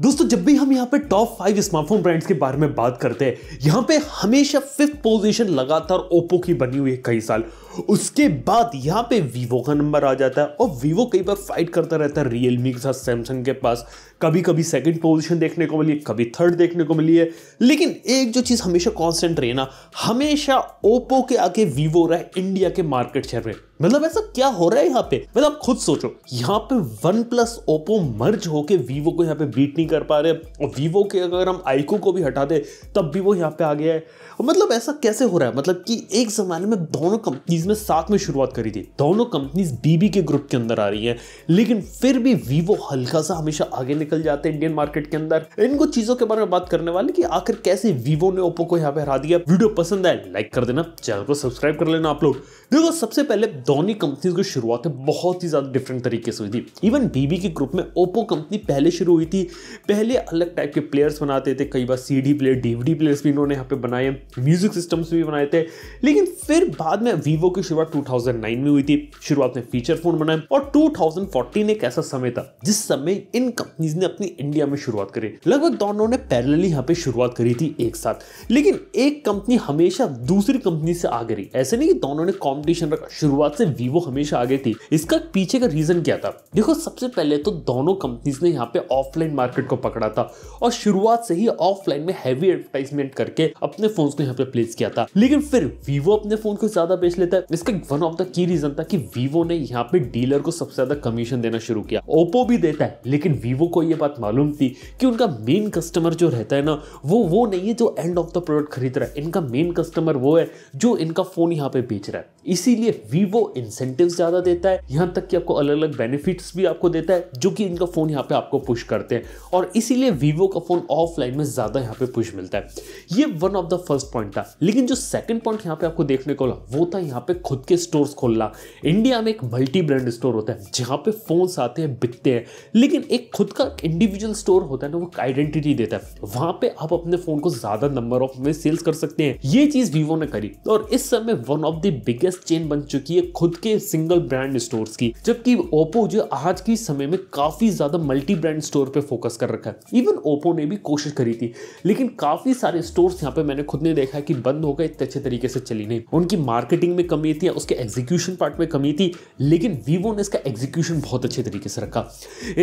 दोस्तों जब भी हम यहाँ पे टॉप फाइव स्मार्टफोन ब्रांड्स के बारे में बात करते हैं यहाँ पे हमेशा फिफ्थ पोजीशन लगातार ओप्पो की बनी हुई है कई साल उसके बाद यहाँ पे वीवो का नंबर आ जाता है और वीवो कई बार फाइट करता रहता है रियलमी के साथ सैमसंग के पास कभी कभी सेकंड पोजीशन देखने को मिली कभी थर्ड देखने को मिली है लेकिन एक जो चीज़ हमेशा कॉन्स्टेंट रही ना हमेशा ओप्पो के आगे वीवो रहा इंडिया के मार्केट शेयर में मतलब ऐसा क्या हो रहा है यहाँ पे मतलब आप खुद सोचो यहाँ पे वन प्लस ओप्पो मर्ज होके वीवो को यहाँ पे बीट नहीं कर पा रहे और वीवो के अगर हम आईको को भी हटा दे तब भी वो यहाँ पे आ गया है मतलब ऐसा कैसे हो रहा है मतलब कि एक ज़माने में दोनों कंपनीज में साथ में शुरुआत करी थी दोनों कंपनीज बीबी के ग्रुप के अंदर आ रही है लेकिन फिर भी वीवो हल्का सा हमेशा आगे निकल जाते हैं इंडियन मार्केट के अंदर इनको चीजों के बारे में बात करने वाले कि आखिर कैसे वीवो ने ओप्पो को यहाँ पे हरा दिया वीडियो पसंद आए लाइक कर देना चैनल को सब्सक्राइब कर लेना आप लोग देखो सबसे पहले दोनों कंपनीज की शुरुआत बहुत ही ज्यादा डिफरेंट तरीके से हुई थी इवन बीबी के ग्रुप में ओप्पो कंपनी पहले शुरू हुई थी पहले अलग टाइप के प्लेयर्स बनाते थे कई बार सीडी प्लेयर डीवीडी प्लेयर्स भी इन्होंने यहाँ पे बनाए म्यूजिक सिस्टम्स भी बनाए थे लेकिन फिर बाद में वीवो वीवो की शुरुआत 2009 में हुई थी शुरुआत में फीचर फोन बनाए और 2014 एक ऐसा समय था जिस समय इन कंपनीज ने अपनी इंडिया में शुरुआत करी लगभग दोनों ने पैरल यहाँ पे शुरुआत करी थी एक साथ लेकिन एक कंपनी हमेशा दूसरी कंपनी से आगे रही ऐसे नहीं कि दोनों ने कॉम्पिटिशन रखा शुरुआत से वीवो हमेशा आगे थी इसका पीछे का रीजन क्या था देखो सबसे पहले तो दोनों कंपनीज ने यहाँ पे ऑफलाइन मार्केट को पकड़ा था और शुरुआत से ही ऑफलाइन में हैवी एडवर्टाइजमेंट करके अपने फोन को यहाँ पे प्लेस किया था लेकिन फिर वीवो अपने फोन को ज्यादा बेच लेता है इसका one of the key reason था कि वीवो ने यहाँ पे डीलर को सबसे ज्यादा कमीशन देना शुरू किया ओप्पो भी देता है लेकिन वीवो को ये बात मालूम थी कि उनका मेन कस्टमर जो रहता है ना वो वो नहीं है जो एंड ऑफ द प्रोडक्ट खरीद रहा है इनका मेन कस्टमर वो है जो इनका फोन यहाँ पे बेच रहा है इसीलिए वीवो इंसेंटिव ज्यादा देता है यहाँ तक कि आपको अलग अलग बेनिफिट्स भी आपको देता है जो कि इनका फोन यहाँ पे आपको पुश करते हैं और इसीलिए वीवो का फोन ऑफलाइन में ज्यादा यहाँ पे पुश मिलता है ये one of the first point था लेकिन जो सेकंड पॉइंट यहाँ पे आपको देखने को वो था यहाँ पे खुद के स्टोर्स खोलना इंडिया में एक मल्टी ब्रांड स्टोर होता है जहाँ पे फोन्स आते हैं बिकते हैं लेकिन एक खुद का इंडिविजुअल स्टोर होता है ना वो आइडेंटिटी देता है वहाँ पे आप अपने फ़ोन को ज़्यादा नंबर ऑफ में सेल्स कर सकते हैं ये चीज़ वीवो ने करी और इस समय one of the biggest chain बन चुकी है खुद के सिंगल ब्रांड स्टोर की जबकि ओप्पो जो आज के समय में काफ़ी ज़्यादा मल्टी ब्रांड स्टोर पर फोकस कर रखा है इवन ओप्पो ने भी कोशिश करी थी लेकिन काफ़ी सारे स्टोर यहाँ पे मैंने खुद ने देखा है कि बंद हो गए इतने अच्छे तरीके से चली नहीं उनकी मार्केटिंग में कम कमी थी उसके एग्जीक्यूशन पार्ट में कमी थी लेकिन वीवो ने इसका एग्जीक्यूशन बहुत अच्छे तरीके से रखा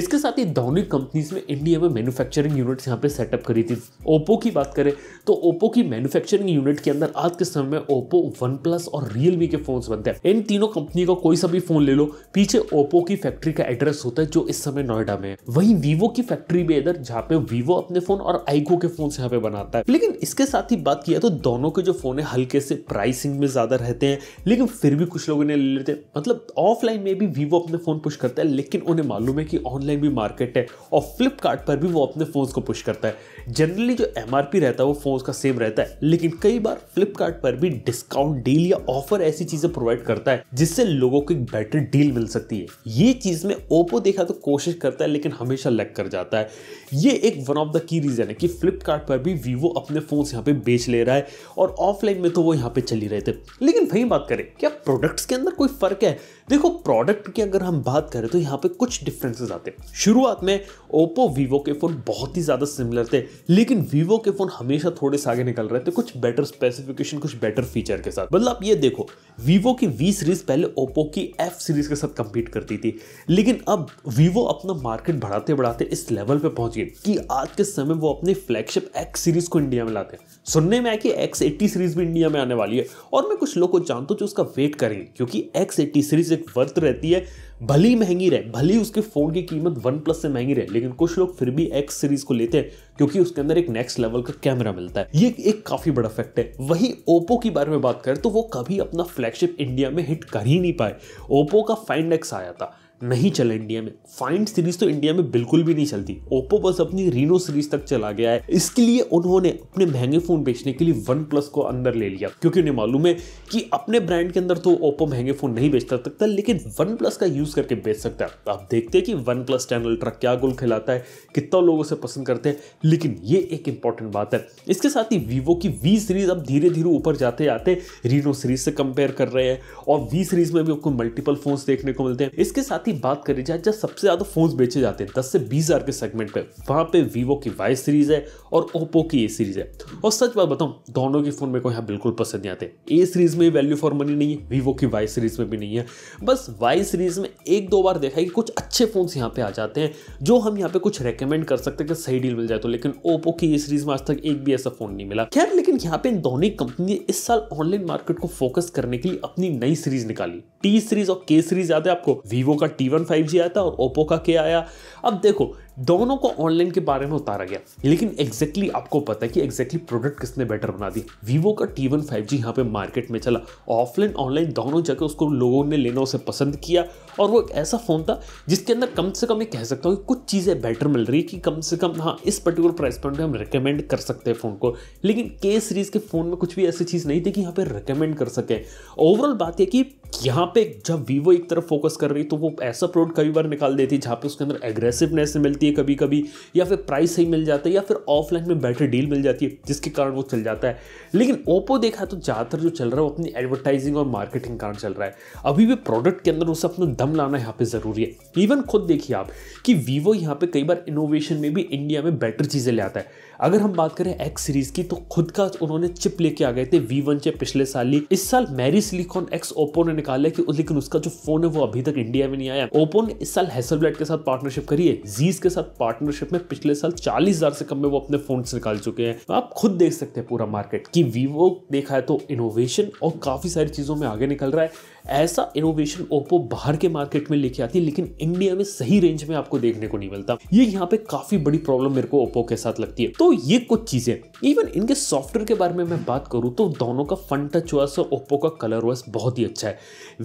इसके साथ ही दोनों कंपनीज में इंडिया में मैन्युफैक्चरिंग यूनिट्स यहाँ पे सेटअप करी थी ओप्पो की बात करें तो ओप्पो की मैन्युफैक्चरिंग यूनिट के अंदर आज के समय में ओप्पो वन और रियलमी के फोन बनते हैं इन तीनों कंपनी का कोई सा भी फोन ले लो पीछे ओप्पो की फैक्ट्री का एड्रेस होता है जो इस समय नोएडा में है वहीं वीवो की फैक्ट्री भी इधर जहाँ पे वीवो अपने फोन और आईको के फोन यहाँ पे बनाता है लेकिन इसके साथ ही बात किया तो दोनों के जो फोन है हल्के से प्राइसिंग में ज्यादा रहते हैं लेकिन फिर भी कुछ लोगों ने ले लेते हैं मतलब ऑफलाइन में भी वीवो अपने फ़ोन पुश करता है लेकिन उन्हें मालूम है कि ऑनलाइन भी मार्केट है और फ्लिपकार्ट पर भी वो अपने फोन को पुश करता है जनरली जो एम रहता है वो फोन का सेम रहता है लेकिन कई बार फ्लिपकार्ट पर भी डिस्काउंट डील या ऑफर ऐसी चीज़ें प्रोवाइड करता है जिससे लोगों को एक बेटर डील मिल सकती है ये चीज़ में ओप्पो देखा तो कोशिश करता है लेकिन हमेशा लग कर जाता है ये एक वन ऑफ द की रीज़न है कि फ्लिपकार्ट पर भी वीवो अपने फोन यहाँ पे बेच ले रहा है और ऑफलाइन में तो वो यहाँ पे चली रहे थे लेकिन वही बात करें क्या प्रोडक्ट्स के अंदर कोई फ़र्क है देखो प्रोडक्ट की अगर हम बात करें तो यहाँ पे कुछ डिफरेंसेस आते हैं शुरुआत में ओप्पो वीवो के फ़ोन बहुत ही ज़्यादा सिमिलर थे लेकिन वीवो के फ़ोन हमेशा थोड़े से आगे निकल रहे थे कुछ बेटर स्पेसिफिकेशन कुछ बेटर फीचर के साथ मतलब आप ये देखो वीवो की वी सीरीज़ पहले ओप्पो की एफ सीरीज़ के साथ कंपीट करती थी लेकिन अब वीवो अपना मार्केट बढ़ाते बढ़ाते इस लेवल पर पहुंच गए कि आज के समय वो अपने फ्लैगशिप एक्स सीरीज़ को इंडिया में लाते हैं सुनने में आया कि एक्स एट्टी सीरीज़ भी इंडिया में आने वाली है और मैं कुछ लोग को जानता हूँ जो उसका वेट करेंगे क्योंकि एक्स एट्टी सीरीज एक वर्थ रहती है भली महंगी रहे भली उसके फ़ोन की कीमत वन प्लस से महंगी रहे लेकिन कुछ लोग फिर भी एक्स सीरीज को लेते हैं क्योंकि उसके अंदर एक नेक्स्ट लेवल का कैमरा मिलता है ये एक काफ़ी बड़ा फैक्ट है वही ओप्पो की बारे में बात करें तो वो कभी अपना फ्लैगशिप इंडिया में हिट कर ही नहीं पाए ओप्पो का फाइंड एक्स आया था नहीं चला इंडिया में फाइंड सीरीज तो इंडिया में बिल्कुल भी नहीं चलती ओप्पो बस अपनी रीनो सीरीज तक चला गया है इसके लिए उन्होंने अपने महंगे फोन बेचने के लिए वन प्लस को अंदर ले लिया क्योंकि उन्हें मालूम है कि अपने ब्रांड के अंदर तो ओप्पो महंगे फोन नहीं बेचता सकता लेकिन वन प्लस का यूज करके बेच सकता है आप देखते हैं कि वन प्लस टेन अल्ट्रा क्या गोल खिलाता है कितना लोग उसे पसंद करते हैं लेकिन ये एक इंपॉर्टेंट बात है इसके साथ ही वीवो की वी सीरीज अब धीरे धीरे ऊपर जाते जाते रीनो सीरीज से कंपेयर कर रहे हैं और वी सीरीज में भी आपको मल्टीपल फोन देखने को मिलते हैं इसके साथ साथ ही बात करी जाए जहाँ सबसे ज़्यादा फ़ोन्स बेचे जाते हैं दस से बीस हज़ार के सेगमेंट पे वहाँ पे वीवो की वाई सीरीज़ है और ओप्पो की ए सीरीज़ है और सच बात बताऊँ दोनों के फ़ोन मेरे को यहाँ बिल्कुल पसंद नहीं आते ए सीरीज़ में वैल्यू फॉर मनी नहीं है वीवो की वाई सीरीज़ में भी नहीं है बस वाई सीरीज़ में एक दो बार देखा है कि कुछ अच्छे फ़ोन्स यहाँ पर आ जाते हैं जो हम यहाँ पर कुछ रिकमेंड कर सकते हैं कि सही डील मिल जाए तो लेकिन ओप्पो की ए सीरीज़ में आज तक एक भी ऐसा फ़ोन नहीं मिला खैर लेकिन यहाँ पर इन दोनों कंपनी ने इस साल ऑनलाइन मार्केट को फोकस करने के लिए अपनी नई सीरीज़ निकाली टी सीरीज़ और के सीरीज़ याद है आपको वीवो का टी वन फाइव जी आया था और ओप्पो का के आया अब देखो दोनों को ऑनलाइन के बारे में उतारा गया लेकिन एग्जैक्टली exactly आपको पता है कि एग्जैक्टली exactly प्रोडक्ट किसने बेटर बना दी वीवो का टी वन फाइव जी यहाँ पे मार्केट में चला ऑफलाइन ऑनलाइन दोनों जगह उसको लोगों ने लेना उसे पसंद किया और वो एक ऐसा फ़ोन था जिसके अंदर कम से कम ये कह सकता हूँ कि कुछ चीज़ें बेटर मिल रही कि कम से कम हाँ इस पर्टिकुलर प्राइस पॉइंट पर हम रिकमेंड कर सकते हैं फ़ोन को लेकिन के सीरीज़ के फ़ोन में कुछ भी ऐसी चीज़ नहीं थी कि यहाँ पर रिकमेंड कर सकें ओवरऑल बात यह कि यहाँ पे जब वीवो एक तरफ फोकस कर रही तो वो ऐसा प्रोडक्ट कई बार निकाल देती है जहाँ पे उसके अंदर एग्रेसिवनेस मिलती है कभी कभी या फिर प्राइस सही मिल जाता है या फिर ऑफलाइन में बेटर डील मिल जाती है जिसके कारण वो चल जाता है लेकिन ओप्पो देखा तो ज़्यादातर जो चल रहा है वो अपनी एडवर्टाइजिंग और मार्केटिंग कारण चल रहा है अभी भी प्रोडक्ट के अंदर उसे अपना दम लाना यहाँ पर ज़रूरी है इवन खुद देखिए आप कि वीवो यहाँ पर कई बार इनोवेशन में भी इंडिया में बेटर चीज़ें ले आता है अगर हम बात करें एक्स सीरीज की तो खुद का उन्होंने चिप लेके आ गए थे वी वन चिप पिछले साल ही इस साल मैरी सिलिकॉन एक्स ओपो ने निकाला कि लेकिन उसका जो फोन है वो अभी तक इंडिया में नहीं आया ओपो ने इस साल ब्लेट के साथ पार्टनरशिप करी है जीज के साथ पार्टनरशिप में पिछले साल चालीस हजार से कम में वो अपने फोन निकाल चुके हैं तो आप खुद देख सकते हैं पूरा मार्केट की वीवो देखा है तो इनोवेशन और काफी सारी चीजों में आगे निकल रहा है ऐसा इनोवेशन ओप्पो बाहर के मार्केट में लेके आती है लेकिन इंडिया में सही रेंज में आपको देखने को नहीं मिलता ये यहाँ पे काफी बड़ी प्रॉब्लम मेरे को ओप्पो के साथ लगती है तो तो ये कुछ चीज़ें इवन इनके सॉफ्टवेयर के बारे में मैं बात करूँ तो दोनों का फन टच ओ और ओप्पो का कलर ओ बहुत ही अच्छा है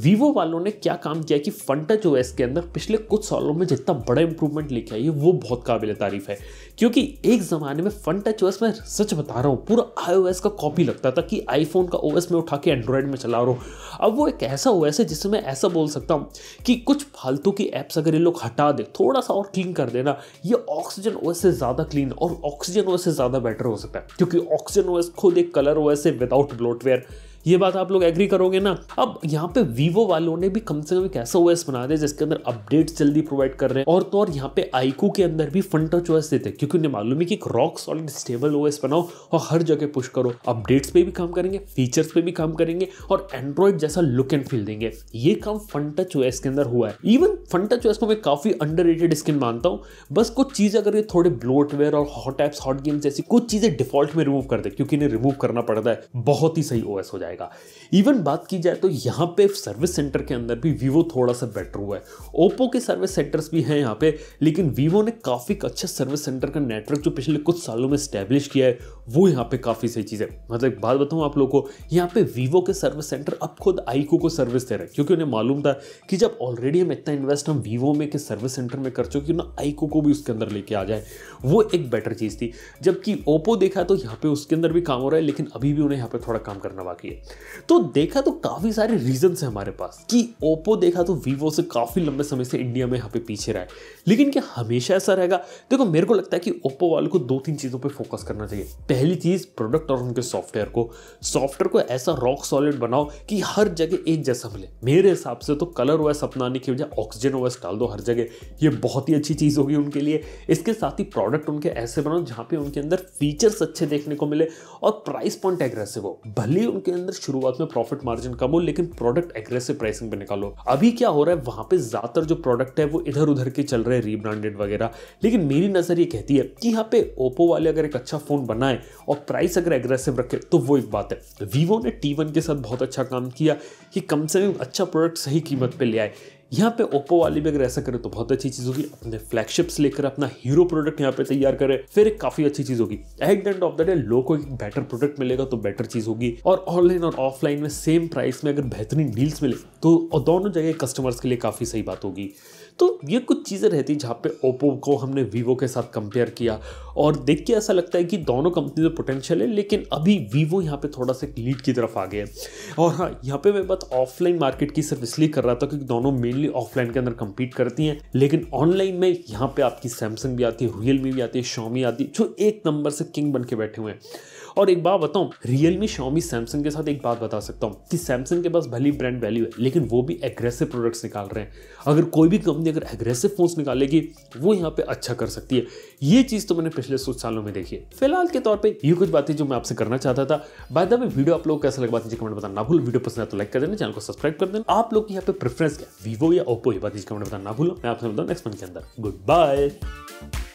वीवो वालों ने क्या काम किया कि फन टच ओ के अंदर पिछले कुछ सालों में जितना बड़ा इंप्रूवमेंट लेके आई है वो बहुत काबिल तारीफ है क्योंकि एक ज़माने में फन टच ओ मैं सच बता रहा हूँ पूरा आई का कॉपी लगता था कि आईफोन का ओ में उठा के एंड्रॉयड में चला रहा हूँ अब वो एक ऐसा ओ है जिससे मैं ऐसा बोल सकता हूँ कि कुछ फालतू की ऐप्स अगर ये लोग हटा दे थोड़ा सा और क्लीन कर देना ये ऑक्सीजन ओ से ज़्यादा क्लीन और ऑक्सीजन ओ से ज़्यादा बेटर हो सकता है क्योंकि ऑक्सीजन ओएस खुद एक कलर ओएस है विदाउट ब्लोटवेयर ये बात आप लोग एग्री करोगे ना अब यहाँ पे वीवो वालों ने भी कम से कम एक ऐसा ओएस बना दिया जिसके अंदर अपडेट्स जल्दी प्रोवाइड कर रहे हैं और तो और यहाँ पे आईकू के अंदर भी फन टच ओएस देते हैं क्योंकि उन्हें मालूम है कि एक रॉक सॉलिड स्टेबल ओएस बनाओ और हर जगह पुश करो अपडेट्स पे भी काम करेंगे फीचर्स पे भी काम करेंगे और एंड्रॉइड जैसा लुक एंड फील देंगे ये काम फंड टच ओएस के अंदर हुआ है इवन फन टच ओएस को मैं काफी अंडर रेटेड स्किन मानता हूँ बस कुछ चीज अगर ये थोड़े ब्लोटवेयर और हॉट एप्स हॉट गेम्स जैसी कुछ चीजें डिफॉल्ट में रिमूव कर दे क्योंकि इन्हें रिमूव करना पड़ता है बहुत ही सही ओएस हो जाए जाएगा इवन बात की जाए तो यहाँ पे सर्विस सेंटर के अंदर भी वीवो थोड़ा सा बेटर हुआ है ओप्पो के सर्विस सेंटर्स भी हैं यहाँ पे लेकिन वीवो ने काफ़ी अच्छा सर्विस सेंटर का नेटवर्क जो पिछले कुछ सालों में स्टैब्लिश किया है वो यहाँ पे काफ़ी सही चीज़ है मतलब एक बात बताऊँ आप लोगों को यहाँ पे वीवो के सर्विस सेंटर अब खुद आईको को सर्विस दे रहे हैं क्योंकि उन्हें मालूम था कि जब ऑलरेडी हम इतना इन्वेस्ट हम वीवो में के सर्विस सेंटर में कर चुके ना आईको को भी उसके अंदर लेके आ जाए वो एक बेटर चीज़ थी जबकि ओप्पो देखा तो यहाँ पर उसके अंदर भी काम हो रहा है लेकिन अभी भी उन्हें यहाँ पर थोड़ा काम करना बाकी है तो देखा तो काफ़ी सारे रीजन्स हैं हमारे पास कि ओप्पो देखा तो वीवो से काफ़ी लंबे समय से इंडिया में यहाँ पे पीछे रहा है लेकिन क्या हमेशा ऐसा रहेगा देखो मेरे को लगता है कि ओप्पो वालों को दो तीन चीज़ों पर फोकस करना चाहिए पहली चीज़ प्रोडक्ट और उनके सॉफ्टवेयर को सॉफ्टवेयर को ऐसा रॉक सॉलिड बनाओ कि हर जगह एक जैसा मिले मेरे हिसाब से तो कलर ओएस अपनाने की वजह ऑक्सीजन ओएस डाल दो हर जगह ये बहुत ही अच्छी चीज़ होगी उनके लिए इसके साथ ही प्रोडक्ट उनके ऐसे बनाओ जहां पे उनके अंदर फीचर्स अच्छे देखने को मिले और प्राइस पॉइंट एग्रेसिव हो भले ही उनके अंदर शुरुआत में प्रॉफिट मार्जिन कम हो लेकिन प्रोडक्ट एग्रेसिव प्राइसिंग पे निकालो अभी क्या हो रहा है वहां पे ज़्यादातर जो प्रोडक्ट है वो इधर उधर के चल रहे हैं रीब्रांडेड वगैरह लेकिन मेरी नज़र ये कहती है कि यहाँ पे ओप्पो वाले अगर एक अच्छा फ़ोन बनाए और प्राइस अगर एग्रेसिव रखे तो वो एक बात है वीवो ने टी के साथ बहुत अच्छा काम किया कि कम से कम अच्छा प्रोडक्ट सही कीमत पर ले आए यहाँ पे ओप्पो वाली भी अगर ऐसा करें तो बहुत अच्छी चीज़ होगी अपने फ्लैगशिप्स लेकर अपना हीरो प्रोडक्ट यहाँ पे तैयार करें फिर काफ़ी अच्छी चीज़ होगी at the end of the day लोग को एक बेटर प्रोडक्ट मिलेगा तो बेटर चीज़ होगी और ऑनलाइन और ऑफलाइन में सेम प्राइस में अगर बेहतरीन डील्स मिले तो दोनों जगह कस्टमर्स के लिए काफ़ी सही बात होगी तो ये कुछ चीज़ें रहती जहाँ पे ओप्पो को हमने वीवो के साथ कंपेयर किया और देख के ऐसा लगता है कि दोनों कंपनी में पोटेंशियल है लेकिन अभी वीवो यहाँ पे थोड़ा सा लीड की तरफ आ गया है और हाँ यहाँ पे मैं बात ऑफलाइन मार्केट की सिर्फ इसलिए कर रहा था क्योंकि दोनों मेनली जनरली ऑफलाइन के अंदर कम्पीट करती हैं लेकिन ऑनलाइन में यहाँ पे आपकी सैमसंग भी आती है रियल भी आती है शॉमी आती है जो एक नंबर से किंग बन के बैठे हुए हैं और एक बात बताऊँ रियल मी शॉमी सैमसंग के साथ एक बात बता सकता हूँ कि सैमसंग के पास भली ब्रांड वैल्यू है लेकिन वो भी एग्रेसिव प्रोडक्ट्स निकाल रहे हैं अगर कोई भी कंपनी अगर एग्रेसिव फोन्स निकालेगी वो यहाँ पे अच्छा कर सकती है ये चीज़ तो मैंने पिछले कुछ सालों में देखी है फिलहाल के तौर पर ये कुछ बातें जो मैं आपसे करना चाहता था बाय द वे वीडियो आप लोग कैसा लगा नीचे कमेंट बताना ना भूल वीडियो पसंद है तो लाइक कर देना चैनल को सब्सक्राइब कर देना आप लोग यहाँ पे प्रेफरेंस क्या वीवो या ओप्पो ये बात नीचे कमेंट बताना ना भूलो मैं आपसे मिलता हूँ नेक्स्ट मंथ के अंदर गुड बाय